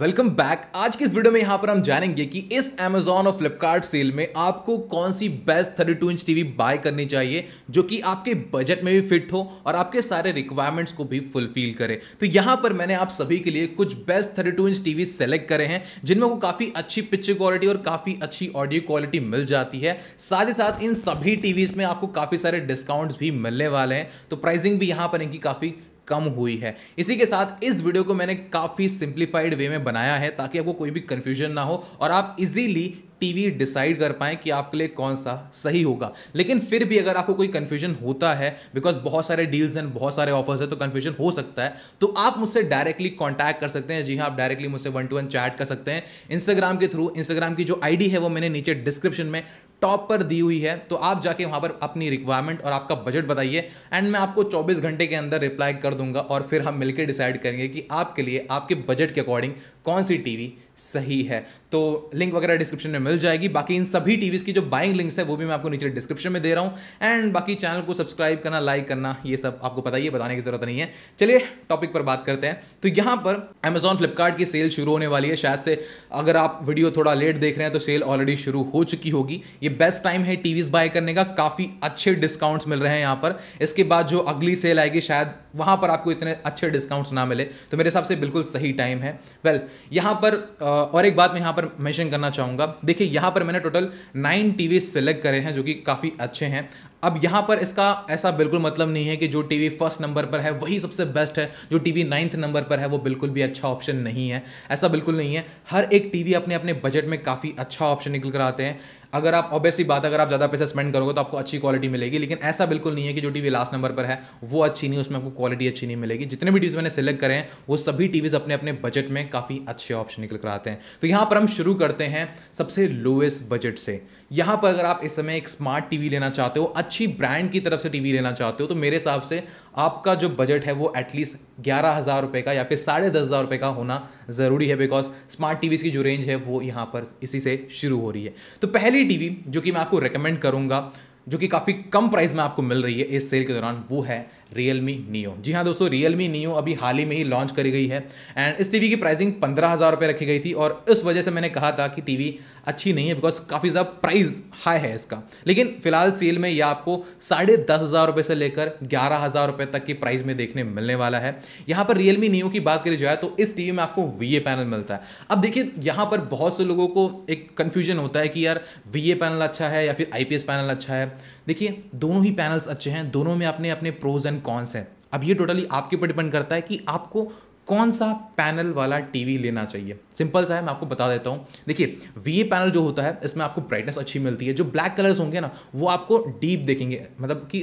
welcome back आज की इस वीडियो में यहां पर हम जानेंगे कि इस एमेजोन और फ्लिपकार्ट सेल में आपको कौन सी बेस्ट 32 इंच टीवी बाय करनी चाहिए जो कि आपके बजट में भी फिट हो और आपके सारे रिक्वायरमेंट्स को भी फुलफिल करे तो यहां पर मैंने आप सभी के लिए कुछ बेस्ट 32 इंच टीवी सेलेक्ट करे हैं जिनमें को काफ़ी अच्छी पिक्चर क्वालिटी और काफ़ी अच्छी ऑडियो क्वालिटी मिल जाती है साथ ही साथ इन सभी टीवीज़ में आपको काफ़ी सारे डिस्काउंट्स भी मिलने वाले हैं तो प्राइसिंग भी यहाँ पर इनकी काफ़ी कम हुई है इसी के साथ इस वीडियो को मैंने काफ़ी सिंप्लीफाइड वे में बनाया है ताकि आपको कोई भी कन्फ्यूजन ना हो और आप इजीली टीवी डिसाइड कर पाएँ कि आपके लिए कौन सा सही होगा लेकिन फिर भी अगर आपको कोई कन्फ्यूजन होता है बिकॉज बहुत सारे डील्स एंड बहुत सारे ऑफर्स है तो कन्फ्यूजन हो सकता है तो आप मुझसे डायरेक्टली कॉन्टैक्ट कर सकते हैं जी हाँ आप डायरेक्टली मुझसे वन टू वन चैट कर सकते हैं इंस्टाग्राम के थ्रू इंस्टाग्राम की जो आई है वो मैंने नीचे डिस्क्रिप्शन में टॉप पर दी हुई है तो आप जाके वहाँ पर अपनी रिक्वायरमेंट और आपका बजट बताइए एंड मैं आपको 24 घंटे के अंदर रिप्लाई कर दूंगा और फिर हम मिलकर डिसाइड करेंगे कि आपके लिए आपके बजट के अकॉर्डिंग कौन सी टीवी सही है तो लिंक वगैरह डिस्क्रिप्शन में मिल जाएगी बाकी इन सभी टीवीज़ की जो बाइंग लिंक्स है वो भी मैं आपको नीचे डिस्क्रिप्शन में दे रहा हूँ एंड बाकी चैनल को सब्सक्राइब करना लाइक करना ये सब आपको पता ही है बताने की जरूरत नहीं है चलिए टॉपिक पर बात करते हैं तो यहाँ पर अमेजॉन फ्लिपकार्ट की सेल शुरू होने वाली है शायद से अगर आप वीडियो थोड़ा लेट देख रहे हैं तो सेल ऑलरेडी शुरू हो चुकी होगी ये बेस्ट टाइम है टीवीज़ बाय करने का काफ़ी अच्छे डिस्काउंट्स मिल रहे हैं यहाँ पर इसके बाद जो अगली सेल आएगी शायद वहां पर आपको इतने अच्छे डिस्काउंट्स ना मिले तो मेरे हिसाब से बिल्कुल सही टाइम है वेल यहां यहाँ पर और एक बात मैं यहाँ पर मेंशन करना चाहूँगा देखिए यहाँ पर मैंने टोटल नाइन टीवी सेलेक्ट करे हैं जो कि काफ़ी अच्छे हैं अब यहाँ पर इसका ऐसा बिल्कुल मतलब नहीं है कि जो टीवी फर्स्ट नंबर पर है वही सबसे बेस्ट है जो टीवी नाइन्थ नंबर पर है वो बिल्कुल भी अच्छा ऑप्शन नहीं है ऐसा बिल्कुल नहीं है हर एक टीवी अपने अपने बजट में काफ़ी अच्छा ऑप्शन निकल कर आते हैं अगर आप ऑब्वियसली बात अगर आप ज़्यादा पैसा स्पेंड करोगे तो आपको अच्छी क्वालिटी मिलेगी लेकिन ऐसा बिल्कुल नहीं है कि जो टीवी लास्ट नंबर पर है वो अच्छी नहीं उसमें आपको क्वालिटी अच्छी नहीं मिलेगी जितने भी टीवीज़ मैंने सेलेक्ट करें वो सभी टीवीज़ अपने अपने बजट में काफ़ी अच्छे ऑप्शन निकल कर आते हैं तो यहाँ पर हम शुरू करते हैं सबसे लोएस्ट बजट से यहां पर अगर आप इस समय एक स्मार्ट टीवी लेना चाहते हो अच्छी ब्रांड की तरफ से टीवी लेना चाहते हो तो मेरे हिसाब से आपका जो बजट है वो एटलीस्ट ग्यारह हज़ार रुपये का या फिर साढ़े दस हज़ार रुपए का होना ज़रूरी है बिकॉज स्मार्ट टीवीज़ की जो रेंज है वो यहां पर इसी से शुरू हो रही है तो पहली टीवी जो कि मैं आपको रिकमेंड करूँगा जो कि काफ़ी कम प्राइस में आपको मिल रही है इस सेल के दौरान वो है रियल मी नियो जी हाँ दोस्तों रियल मी नियो अभी हाल ही में ही लॉन्च करी गई है एंड इस टीवी की प्राइसिंग पंद्रह हज़ार रुपये रखी गई थी और इस वजह से मैंने कहा था कि टीवी अच्छी नहीं है बिकॉज काफ़ी ज़्यादा प्राइस हाई है इसका लेकिन फिलहाल सेल में यह आपको साढ़े दस हज़ार रुपये से लेकर ग्यारह हज़ार रुपये तक की प्राइस में देखने मिलने वाला है यहाँ पर रियल मी नियो की बात करी जाए तो इस टी में आपको वी पैनल मिलता है अब देखिए यहाँ पर बहुत से लोगों को एक कन्फ्यूजन होता है कि यार वी पैनल अच्छा है या फिर आई पैनल अच्छा है देखिए दोनों ही पैनल्स अच्छे हैं दोनों में आपने अपने प्रोज एंड एंड कॉन्स हैं अब ये टोटली आपके ऊपर डिपेंड करता है कि आपको कौन सा पैनल वाला टीवी लेना चाहिए सिंपल सा है मैं आपको बता देता हूँ देखिए वी पैनल जो होता है इसमें आपको ब्राइटनेस अच्छी मिलती है जो ब्लैक कलर्स होंगे ना वो आपको डीप देखेंगे मतलब कि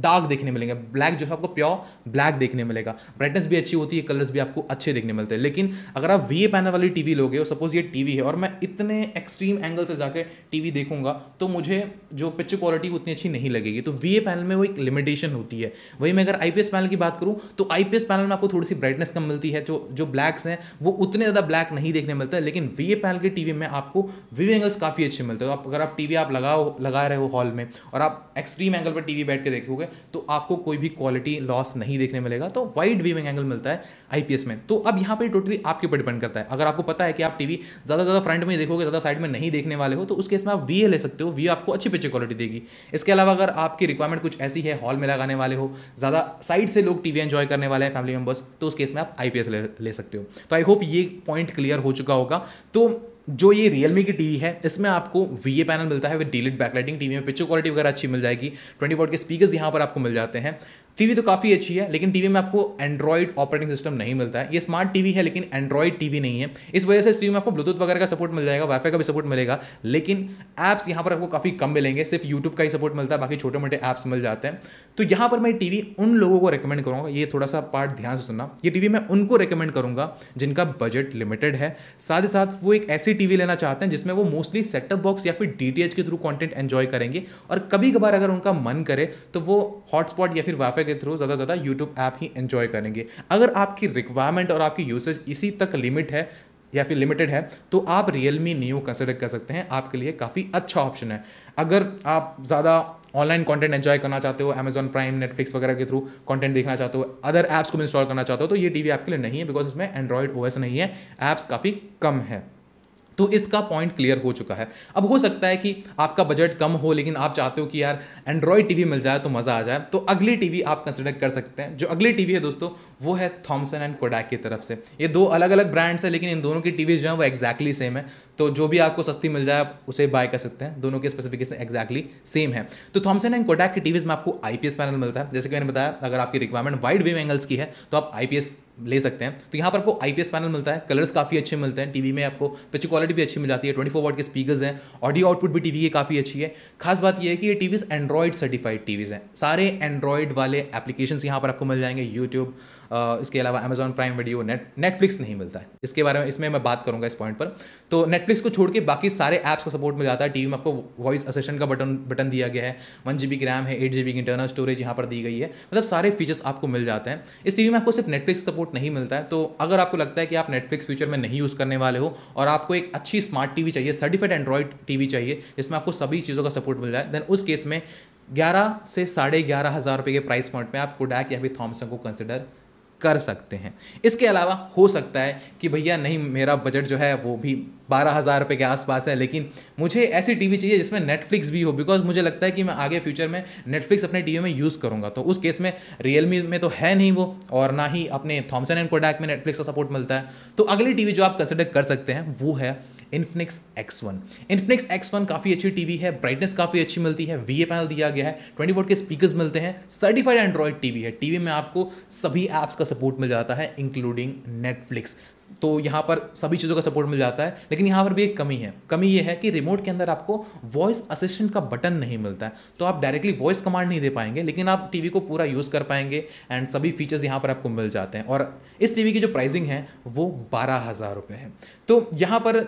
डार्क देखने मिलेंगे ब्लैक जो है आपको प्योर ब्लैक देखने मिलेगा ब्राइटनेस भी अच्छी होती है कलर्स भी आपको अच्छे देखने मिलते हैं लेकिन अगर आप वी पैनल वाली टीवी लोगे और सपोज ये टीवी है और मैं इतने एक्सट्रीम एंगल से जाके टीवी देखूंगा तो मुझे जो पिक्चर क्वालिटी उतनी अच्छी नहीं लगेगी तो वी पैनल में वो एक लिमिटेशन होती है वही मैं अगर आई पैनल की बात करूँ तो आई पैनल में आपको थोड़ी सी ब्राइटनेस कम मिलती है जो जो ब्लैक्स हैं वो उतने ज़्यादा ब्लैक नहीं देखने मिलते लेकिन वी पैनल की टीवी में आपको व्यू एंगल्स काफ़ी अच्छे मिलते हैं तो आप अगर आप टीवी आप लगाओ लगा रहे हो हॉल में और आप एक्सट्रीम एंगल पर टीवी बैठ के देखोगे करोगे तो आपको कोई भी क्वालिटी लॉस नहीं देखने मिलेगा तो वाइड व्यूविंग एंगल मिलता है आईपीएस में तो अब यहाँ पर टोटली आपके ऊपर डिपेंड करता है अगर आपको पता है कि आप टीवी ज़्यादा ज़्यादा फ्रंट में देखोगे ज़्यादा साइड में नहीं देखने वाले हो तो उस केस में आप वी ले सकते हो वी आपको अच्छी पिक्चर क्वालिटी देगी इसके अलावा अगर आपकी रिक्वायरमेंट कुछ ऐसी है हॉल में लगाने वाले हो ज़्यादा साइड से लोग टीवी एंजॉय करने वाले हैं फैमिली मेंबर्स तो उस केस में आप आईपीएस ले, ले सकते हो तो आई होप ये पॉइंट क्लियर हो चुका होगा तो जो ये रियलमी की टीवी है इसमें आपको वी ए पैनल मिलता है विद डीलिट बैकलाइटिंग टीवी में पिक्चर क्वालिटी वगैरह अच्छी मिल जाएगी ट्वेंटी वोट के स्पीकर्स यहाँ पर आपको मिल जाते हैं टीवी तो काफ़ी अच्छी है लेकिन टीवी में आपको एंड्रॉइड ऑपरेटिंग सिस्टम नहीं मिलता है ये स्मार्ट टीवी है लेकिन एंड्रॉइड टीवी नहीं है इस वजह से इस टीवी में आपको ब्लूटूथ वगैरह का सपोर्ट मिल जाएगा वाईफाई का भी सपोर्ट मिलेगा लेकिन ऐप्स यहाँ पर आपको काफ़ी कम मिलेंगे सिर्फ यूट्यूब का ही सपोर्ट मिलता है बाकी छोटे मोटे ऐप्स मिल जाते हैं तो यहाँ पर मैं टीवी उन लोगों को रिकमेंड करूँगा ये थोड़ा सा पार्ट ध्यान से सुनना ये टीवी मैं उनको रिकमेंड करूँगा जिनका बजट लिमिटेड है साथ ही साथ वो एक ऐसी टीवी लेना चाहते हैं जिसमें वो मोस्टली सेटअप बॉक्स या फिर डी के थ्रू कॉन्टेंट एन्जॉय करेंगे और कभी कभार अगर उनका मन करे तो वो हॉटस्पॉट या फिर वाईफाई के थ्रू ज़्यादा ज़्यादा यूट्यूब ऐप ही एन्जॉय करेंगे अगर आपकी रिक्वायरमेंट और आपकी यूसेज इसी तक लिमिट है या फिर लिमिटेड है तो आप रियलमी न्यू कंसिडर कर सकते हैं आपके लिए काफ़ी अच्छा ऑप्शन है अगर आप ज़्यादा ऑनलाइन कंटेंट एंजॉय करना चाहते हो अमेजन प्राइम नेटफ्लिक्स वगैरह के थ्रू कंटेंट देखना चाहते हो अदर ऐप्स को इंस्टॉल करना चाहते हो तो ये टीवी आपके लिए नहीं है बिकॉज इसमें एंड्रॉयड ओएस नहीं है ऐप्स काफ़ी कम है तो इसका पॉइंट क्लियर हो चुका है अब हो सकता है कि आपका बजट कम हो लेकिन आप चाहते हो कि यार एंड्रॉयड टीवी मिल जाए तो मज़ा आ जाए तो अगली टीवी आप कंसिडर कर सकते हैं जो अगली टीवी है दोस्तों वो है थॉमसन एंड कोडैक की तरफ से ये दो अलग अलग ब्रांड्स हैं लेकिन इन दोनों की टीवी जो है वो एक्जैक्टली सेम है तो जो भी आपको सस्ती मिल जाए आप उसे बाय कर सकते हैं दोनों के स्पेसिफिकेशन एक्जैक्टली सेम है तो थॉमसन एंड कोडैक की टीवीज़ में आपको आईपीएस पैनल मिलता है जैसे कि मैंने बताया अगर आपकी रिक्वायरमेंट वाइड वेव एंगल्स की है तो आप आई ले सकते हैं तो यहाँ पर आपको आई पैनल मिलता है कलर्स काफ़ी अच्छे मिलते हैं टीवी में आपको पिक्चर क्वालिटी भी अच्छी मिल जाती है ट्वेंटी फोर वॉट के स्पीकर्स हैं ऑडियो आउटपुट भी टीवी की काफ़ी अच्छी है खास बात यह है कि ये टीवीज़ एंड्रॉइड सर्टिफाइड टीवीज़ हैं सारे एंड्रॉइड वाले एप्लीकेशन यहाँ पर आपको मिल जाएंगे यूट्यूब इसके अलावा Amazon Prime Video net Netflix नहीं मिलता है इसके बारे में इसमें मैं बात करूँगा इस पॉइंट पर तो नेटफ्लिक्स को छोड़ के बाकी सारे ऐप्स का सपोर्ट मिल जाता है टीवी में आपको वॉइस असिस्टेंट का बटन बटन दिया गया है वन जी की रैम है एट जी की इंटरनल स्टोरेज यहाँ पर दी गई है मतलब सारे फीचर्स आपको मिल जाते हैं इस टी में आपको सिर्फ नेटफ्लिक्स सपोर्ट नहीं मिलता है तो अगर आपको लगता है कि आप नेटफ्लिक्स फ्यूचर में नहीं यूज़ करने वाले हो और आपको एक अच्छी स्मार्ट टीवी चाहिए सर्टिफाइड एंड्रॉइड टीवी चाहिए जिसमें आपको सभी चीज़ों का सपोर्ट मिल जाए देन उस केस में ग्यारह से साढ़े ग्यारह हज़ार रुपये के प्राइस पॉइंट में आप कोडैक या फिर थॉमसन को कंसिडर कर सकते हैं इसके अलावा हो सकता है कि भैया नहीं मेरा बजट जो है वो भी बारह हज़ार रुपये के आसपास है लेकिन मुझे ऐसी टीवी चाहिए जिसमें नेटफ्लिक्स भी हो बिकॉज मुझे लगता है कि मैं आगे फ्यूचर में नेटफ्लिक्स अपने टीवी में यूज़ करूँगा तो उस केस में रियलमी में तो है नहीं वो और ना ही अपने थॉमसन एंड कोडैक में नेटफ्लिक्स का सपोर्ट मिलता है तो अगली टीवी जो आप कंसिडर कर सकते हैं वो है Infinix X one Infinix X one काफ़ी अच्छी टीवी है ब्राइटनेस काफ़ी अच्छी मिलती है वी ए पैनल दिया गया है ट्वेंटी फोर के स्पीकर्स मिलते हैं सर्टिफाइड एंड्रॉयड टीवी है टीवी में आपको सभी एप्स का सपोर्ट मिल जाता है इंक्लूडिंग नेटफ्लिक्स तो यहाँ पर सभी चीज़ों का सपोर्ट मिल जाता है लेकिन यहाँ पर भी एक कमी है कमी ये है कि रिमोट के अंदर आपको वॉइस असिस्टेंट का बटन नहीं मिलता है तो आप डायरेक्टली वॉइस कमांड नहीं दे पाएंगे लेकिन आप टीवी को पूरा यूज़ कर पाएंगे एंड सभी फीचर्स यहाँ पर आपको मिल जाते हैं और इस टीवी की जो प्राइसिंग है वो बारह हज़ार रुपये है तो यहाँ पर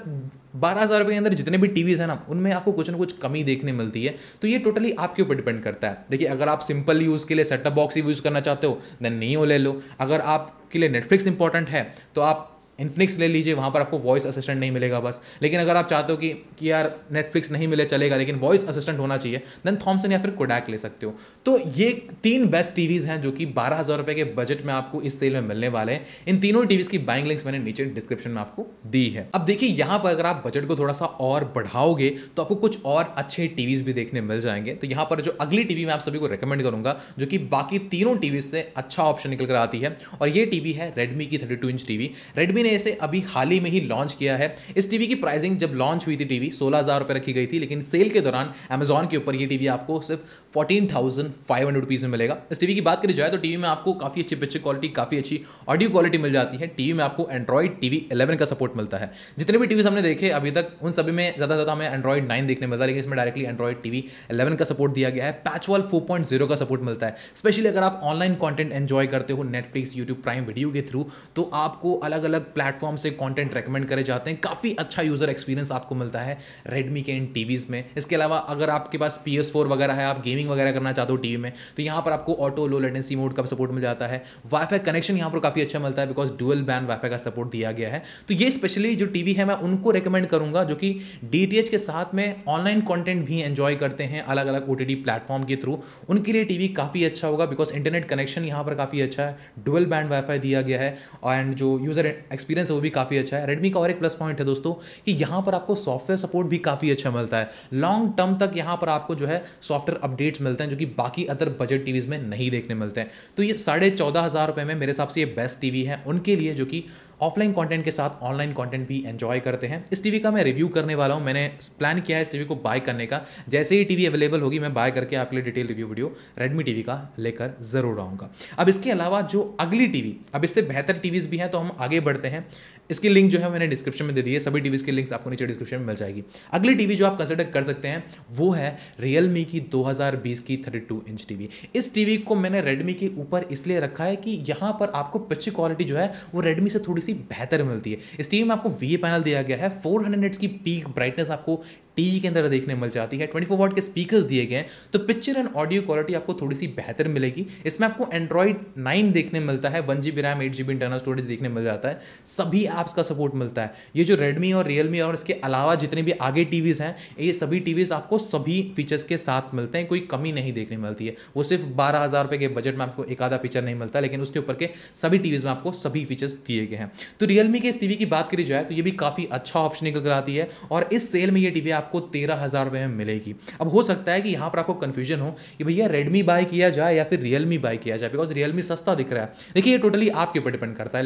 बारह हज़ार रुपये के अंदर जितने भी टीवीज़ हैं ना उनमें आपको कुछ ना कुछ कमी देखने मिलती है तो ये टोटली आपके ऊपर डिपेंड करता है देखिए अगर आप सिंपल यूज़ के लिए सेटअप बॉक्स यूज़ करना चाहते हो देन हो ले लो अगर आपके लिए नेटफ्लिक्स इंपॉर्टेंट है तो आप इनफ्लिक्स ले लीजिए वहाँ पर आपको वॉइस असिस्टेंट नहीं मिलेगा बस लेकिन अगर आप चाहते हो कि, कि यार नेटफ्लिक्स नहीं मिले चलेगा लेकिन वॉइस असिस्टेंट होना चाहिए देन थॉमसन या फिर कोडैक ले सकते हो तो ये तीन बेस्ट टीवीज़ हैं जो कि बारह हज़ार रुपये के बजट में आपको इस सेल में मिलने वाले हैं इन तीनों टीवीज़ की बाइंग लिंक्स मैंने नीचे डिस्क्रिप्शन में आपको दी है अब देखिए यहाँ पर अगर आप बजट को थोड़ा सा और बढ़ाओगे तो आपको कुछ और अच्छे टीवीज़ भी देखने मिल जाएंगे तो यहाँ पर जो अगली टीवी मैं आप सभी को रिकमेंड करूँगा जो कि बाकी तीनों टीवी से अच्छा ऑप्शन निकल कर आती है और ये टीवी है रेडमी की थर्टी इंच टीवी रेडमी ने इसे अभी हाल ही में ही लॉन्च किया है इस टीवी की प्राइसिंग जब लॉन्च हुई थी टीवी सोलह हज़ार रुपये रखी गई थी लेकिन सेल के दौरान अमेजोन के ऊपर ये टीवी आपको सिर्फ fourteen thousand five hundred rupees में मिलेगा इस टीवी की बात करी जाए तो टीवी में आपको काफ़ी अच्छी पिक्चर क्वालिटी काफ़ी अच्छी ऑडियो क्वालिटी मिल जाती है टीवी में आपको एंड्रॉइड टीवी इलेवन का सपोर्ट मिलता है जितने भी टीवी हमने देखे अभी तक उन सभी में ज़्यादा ज़्यादा हमें एंड्रॉइड नाइन देखने मिलता है लेकिन इसमें डायरेक्टली एंड्रॉइड टीवी इलेवन का सपोर्ट दिया गया है पैचवॉल फोर पॉइंट जीरो का सपोर्ट मिलता है स्पेशली अगर आप ऑनलाइन कॉन्टेंट एंजॉय करते हो नेटफ्लिक्स यूट्यूब प्राइम वीडियो के थ्रू तो आपको अलग अलग प्लेटफॉर्म से कंटेंट रेकमेंड करे जाते हैं काफ़ी अच्छा यूज़र एक्सपीरियंस आपको मिलता है रेडमी के इन टीवीज़ में इसके अलावा अगर आपके पास पी एस फोर वगैरह है आप गेमिंग वगैरह करना चाहते हो टी में तो यहाँ पर आपको ऑटो लो लेटेंसी मोड का सपोर्ट मिल जाता है वाईफाई कनेक्शन यहाँ पर काफ़ी अच्छा मिलता है बिकॉज डुअल बैंड वाईफाई का सपोर्ट दिया गया है तो ये स्पेशली जो टी है मैं उनको रिकमेंड करूँगा जो कि डी के साथ में ऑनलाइन कॉन्टेंट भी एन्जॉय करते हैं अलग अलग ओ प्लेटफॉर्म के थ्रू उनके लिए टी काफ़ी अच्छा होगा बिकॉज इंटरनेट कनेक्शन यहाँ पर काफ़ी अच्छा है डुअल बैंड वाईफाई दिया गया है एंड जो यूज़र एक्सपीरियंस है वो भी काफ़ी अच्छा है रेडमी का और एक प्लस पॉइंट है दोस्तों कि यहाँ पर आपको सॉफ्टवेयर सपोर्ट भी काफ़ी अच्छा मिलता है लॉन्ग टर्म तक यहाँ पर आपको जो है सॉफ्टवेयर अपडेट्स मिलते हैं जो कि बाकी अदर बजट टीवीज़ में नहीं देखने मिलते हैं तो ये साढ़े चौदह हज़ार रुपये में मेरे हिसाब से ये बेस्ट टीवी है उनके लिए जो कि ऑफलाइन कंटेंट के साथ ऑनलाइन कंटेंट भी एंजॉय करते हैं इस टीवी का मैं रिव्यू करने वाला हूँ मैंने प्लान किया है इस टीवी को बाय करने का जैसे ही टीवी अवेलेबल होगी मैं बाय करके आपके लिए detail review video Redmi TV का लेकर ज़रूर आऊँगा अब इसके अलावा जो अगली टीवी अब इससे बेहतर टीवीज़ भी हैं तो हम आगे बढ़ते हैं इसकी लिंक जो है मैंने डिस्क्रिप्शन में दे दी है सभी टीवीज़ की लिंक्स आपको नीचे डिस्क्रिप्शन में मिल जाएगी अगली टीवी जो आप कंसिडर कर सकते हैं वो है रियलमी की 2020 की 32 इंच टीवी इस टीवी को मैंने रेडमी के ऊपर इसलिए रखा है कि यहाँ पर आपको पिक्चर क्वालिटी जो है वो रेडमी से थोड़ी सी बेहतर मिलती है इस टीवी में आपको वी पैनल दिया गया है फोर की पीक ब्राइटनेस आपको टीवी के अंदर देखने मिल जाती है ट्वेंटी फोर के स्पीकर्स दिए गए हैं तो पिक्चर एंड ऑडियो क्वालिटी आपको थोड़ी सी बेहतर मिलेगी इसमें आपको एंड्रॉइड नाइन देखने मिलता है one G B RAM eight G B internal storage देखने मिल जाता है सभी ऐप्स का सपोर्ट मिलता है ये जो रेडमी और रियलमी और इसके अलावा जितने भी आगे टी हैं ये सभी टी आपको सभी फीचर्स के साथ मिलते हैं कोई कमी नहीं देखने मिलती है वो सिर्फ बारह हज़ार रुपये के बजट में आपको एक आधा फीचर नहीं मिलता लेकिन उसके ऊपर के सभी टी में आपको सभी फीचर्स दिए गए हैं तो रियलमी के इस टीवी की बात करी जाए तो ये भी काफ़ी अच्छा ऑप्शन निकल कर आती है और इस सेल में ये टीवी आप आपको तेरह हज़ार रुपये में मिलेगी अब हो सकता है कि यहाँ पर आपको कन्फ्यूजन हो कि भैया रेडमी बाय किया जाए या फिर रियलमी बाय किया जाए बिकॉज रियलमी सस्ता दिख रहा है देखिए ये टोटली आपके ऊपर डिपेंड करता है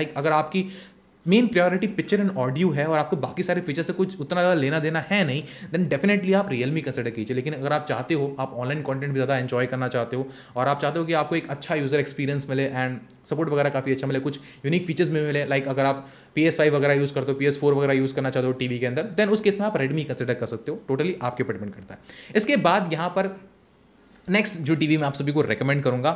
लाइक अगर आपकी main priority picture and audio है और आपको बाकी सारे फीचर से कुछ उतना ज़्यादा लेना देना है नहीं देन डेफिनेटली आप रियलमी कंसिडर कीजिए लेकिन अगर आप चाहते हो आप ऑनलाइन कॉन्टेंट भी ज़्यादा एन्जॉय करना चाहते हो और आप चाहते हो कि आपको एक अच्छा यूज़र एक्सपीरियंस मिले एंड सपोर्ट वगैरह काफ़ी अच्छा मिले कुछ यूनिक फीचर्स भी मिले लाइक अगर आप पी एस फाइव वगैरह यूज़ करते हो पी एस फोर वगैरह यूज़ करना चाहते हो वी के अंदर देन उस केस में आप रेडमी कंसिडर कर सकते हो टोटली आपके पर डिपेंड करता है इसके बाद यहाँ पर नेक्स्ट जो टीवी मैं आप सभी को रेकमेंड करूँगा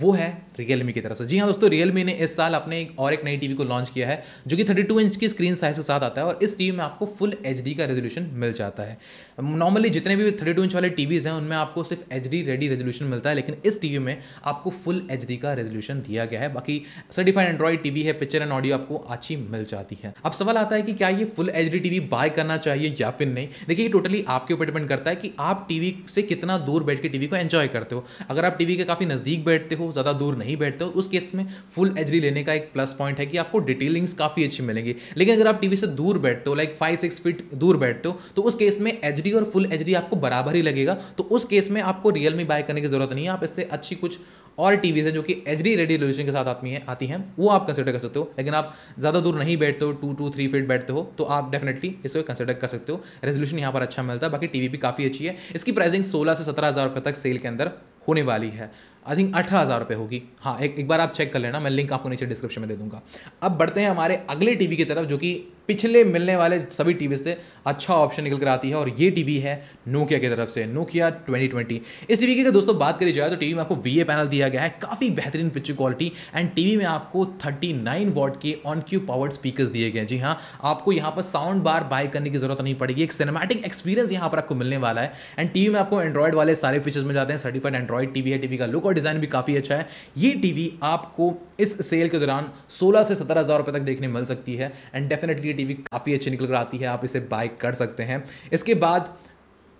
वो है रियलमी की तरफ से जी हाँ दोस्तों रियलमी ने इस साल अपने एक और एक नई टीवी को लॉन्च किया है जो कि 32 इंच की स्क्रीन साइज के साथ आता है और इस टीवी में आपको फुल एच का रेजोल्यूशन मिल जाता है नॉर्मली जितने भी 32 इंच वाले टीवीज़ हैं उनमें आपको सिर्फ एच रेडी रेजोल्यूशन मिलता है लेकिन इस टीवी में आपको फुल एच का रेजोल्यूशन दिया गया है बाकी सर्टिफाइड एंड्रॉइड टीवी है पिक्चर एंड ऑडियो आपको अच्छी मिल जाती है अब सवाल आता है कि क्या ये फुल एच टीवी बाय करना चाहिए या फिर नहीं देखिए टोटली आपके ऊपर डिपेंड करता है कि आप टीवी से कितना दूर बैठ के टीवी को एंजॉय करते हो अगर आप टीवी के काफ़ी नज़दीक बैठते हो हो ज़्यादा दूर नहीं बैठते हो उस केस में फुल एच लेने का एक प्लस पॉइंट है कि आपको डिटेलिंग्स काफ़ी अच्छी मिलेंगी लेकिन अगर आप टी से दूर बैठते हो लाइक फाइव सिक्स फीट दूर बैठते हो तो उस केस में एच और फुल एच आपको बराबर ही लगेगा तो उस केस में आपको रियल बाय करने की ज़रूरत नहीं है आप इससे अच्छी कुछ और टीवीज हैं जो कि एच डी रेडी रेवल्यूशन के साथ आती हैं आती हैं वो आप कंसिडर कर सकते हो लेकिन आप ज़्यादा दूर नहीं बैठते हो टू टू थ्री फीट बैठते हो तो आप डेफिनेटली इसको कंसिडर कर सकते हो रेजोल्यूशन यहाँ पर अच्छा मिलता है बाकी टीवी भी काफ़ी अच्छी है इसकी प्राइसिंग सोलह से सत्रह हज़ार रुपये तक सेल के अंदर होने वाली है आई थिंक अठारह हज़ार रुपये होगी हाँ एक एक बार आप चेक कर लेना मैं लिंक आपको नीचे डिस्क्रिप्शन में दे दूंगा अब बढ़ते हैं हमारे अगले टीवी की तरफ जो कि पिछले मिलने वाले सभी टीवी से अच्छा ऑप्शन निकल कर आती है और ये टीवी है नोकिया की तरफ से नोकिया 2020 इस टीवी की अगर दोस्तों बात करी जाए तो टीवी में आपको वी पैनल दिया गया है काफ़ी बेहतरीन पिक्चर क्वालिटी एंड टीवी में आपको 39 वॉट के ऑन क्यू पावर्ड स्पीकर दिए गए जी हाँ आपको यहाँ पर साउंड बार बाय करने की जरूरत नहीं पड़ेगी एक सिनेमैटिक एक्सपीरियंस यहाँ पर आपको मिलने वाला है एंड टीवी में आपको एंड्रॉइड वाले सारे फीचर्स मिल जाते हैं सर्टिफाइड एंड्रॉइड टीवी है टीवी का लुक इसका डिज़ाइन भी काफ़ी अच्छा है ये टीवी आपको इस सेल के दौरान 16 से सत्रह हज़ार रुपये तक देखने मिल सकती है एंड डेफिनेटली ये टीवी काफ़ी अच्छी निकल कर आती है आप इसे बाय कर सकते हैं इसके बाद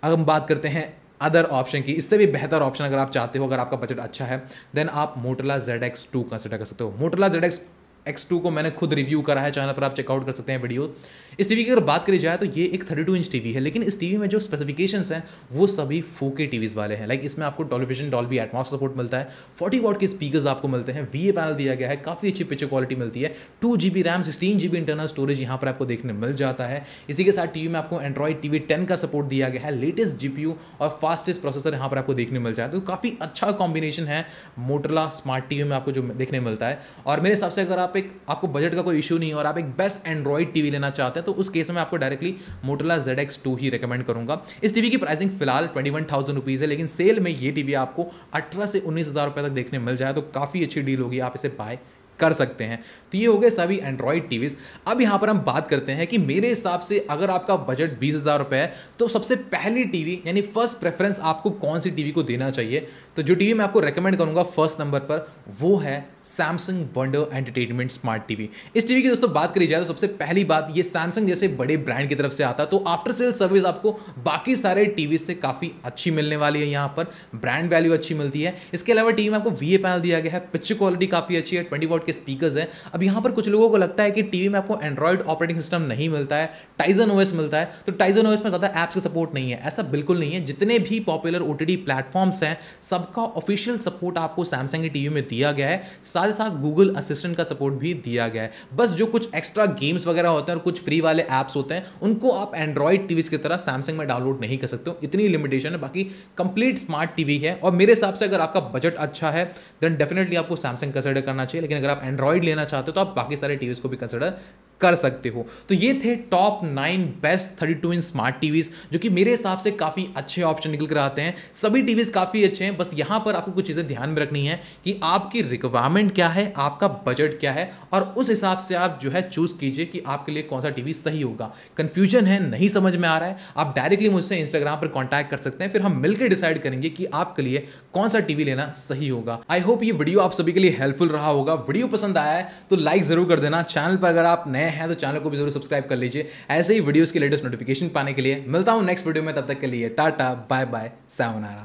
अब हम बात करते हैं अदर ऑप्शन की इससे भी बेहतर ऑप्शन अगर आप चाहते हो अगर आपका बजट अच्छा है देन आप मोटला जेड एक्स टू कंसिडर कर सकते हो मोटला जेड एक्स एक्स टू को मैंने खुद रिव्यू करा है चैनल पर आप चेकआउट कर सकते हैं वीडियो इस टीवी की अगर बात करी जाए तो ये एक थर्टी टू इंच टीवी है लेकिन इस टीवी में जो स्पेसिफिकेशंस हैं वो सभी फो के टीवीज़ वाले हैं लाइक इसमें आपको डॉल भी एटमॉस सपोर्ट मिलता है फोर्टी वॉट के स्पीकर्स आपको मिलते हैं वी ए पैनल दिया गया है काफ़ी अच्छी पिक्चर क्वालिटी मिलती है two G B RAM sixteen G B internal storage यहाँ पर आपको देखने मिल जाता है इसी के साथ टीवी में आपको एंड्रॉइड टीवी टेन का सपोर्ट दिया गया है लेटेस्ट जी पी और फास्टेस्ट प्रोसेसर यहाँ पर आपको देखने मिल जाता है तो काफ़ी अच्छा कॉम्बिनेशन है मोटरला स्मार्ट टीवी में आपको जो देखने मिलता है और मेरे हिसाब से अगर आप आप एक आपको बजट का कोई इशू नहीं और आप एक बेस्ट एंड्रॉइड टीवी लेना चाहते हैं तो उस केस में आपको directly Motorola Z X two ही रिकमेंड करूंगा इस टीवी की प्राइसिंग फिलहाल ट्वेंटी वन थाउजेंड रुपीज़ है लेकिन सेल में ये टीवी आपको अठारह से उन्नीस हज़ार रुपये तक देखने मिल जाए तो काफ़ी अच्छी डील होगी आप इसे बाय कर सकते हैं तो ये हो गए सभी एंड्रॉइड टीवीज अब यहां पर हम बात करते हैं कि मेरे हिसाब से अगर आपका बजट बीस हज़ार रुपए है तो सबसे पहली टीवी यानी फर्स्ट प्रेफरेंस आपको कौन सी टीवी को देना चाहिए तो जो टीवी मैं आपको रेकमेंड करूंगा फर्स्ट नंबर पर वो है Samsung wonder entertainment smart TV इस टीवी की दोस्तों बात करी जाए तो सबसे पहली बात ये सैमसंग जैसे बड़े ब्रांड की तरफ से आता तो आफ्टर सेल सर्विस आपको बाकी सारे टीवी से काफ़ी अच्छी मिलने वाली है यहाँ पर ब्रांड वैल्यू अच्छी मिलती है इसके अलावा टीवी में आपको वी पैनल दिया गया है पिक्चर क्वालिटी काफ़ी अच्छी है ट्वेंटी वोट के स्पीकर्स हैं अब यहाँ पर कुछ लोगों को लगता है कि टीवी में आपको एंड्रॉइड ऑपरेटिंग सिस्टम नहीं मिलता है टाइजन ओएस मिलता है तो टाइजन ओएस में ज़्यादा ऐप्स का सपोर्ट नहीं है ऐसा बिल्कुल नहीं है जितने भी पॉपुलर ओ टी प्लेटफॉर्म्स हैं सबका ऑफिशियल सपोर्ट आपको सैमसंग की टीवी में दिया गया है साथ ही साथ गूगल असिस्टेंट का सपोर्ट भी दिया गया है बस जो कुछ एक्स्ट्रा गेम्स वगैरह होते हैं और कुछ फ्री वाले ऐप्स होते हैं उनको आप एंड्रॉइड टीवीज की तरह सैमसंग में डाउनलोड नहीं कर सकते हो इतनी लिमिटेशन है बाकी कंप्लीट स्मार्ट टीवी है और मेरे हिसाब से अगर आपका बजट अच्छा है देन डेफिनेटली आपको सैमसंग कंसिडर करना चाहिए लेकिन अगर आप एंड्रॉइड लेना चाहते हो तो आप बाकी सारे टीवीज को भी कंसिडर कर सकते हो तो ये थे top nine best thirty two inch smart TVs जो कि मेरे हिसाब से काफ़ी अच्छे ऑप्शन निकल कर आते हैं सभी टीवीज काफ़ी अच्छे हैं बस यहां पर आपको कुछ चीज़ें ध्यान में रखनी है कि आपकी रिक्वायरमेंट क्या है आपका बजट क्या है और उस हिसाब से आप जो है चूज़ कीजिए कि आपके लिए कौन सा टीवी सही होगा कंफ्यूजन है नहीं समझ में आ रहा है आप डायरेक्टली मुझसे इंस्टाग्राम पर कॉन्टैक्ट कर सकते हैं फिर हम मिलकर डिसाइड करेंगे कि आपके लिए कौन सा टीवी लेना सही होगा आई होप ये वीडियो आप सभी के लिए हेल्पफुल रहा होगा वीडियो पसंद आया है तो लाइक जरूर कर देना चैनल पर अगर आप नए हैं तो चैनल को भी जरूर सब्सक्राइब कर लीजिए ऐसे ही वीडियोज़ की लेटेस्ट नोटिफिकेशन पाने के लिए मिलता हूँ नेक्स्ट वीडियो में तब तक के लिए टाटा बाय बाय सावनारा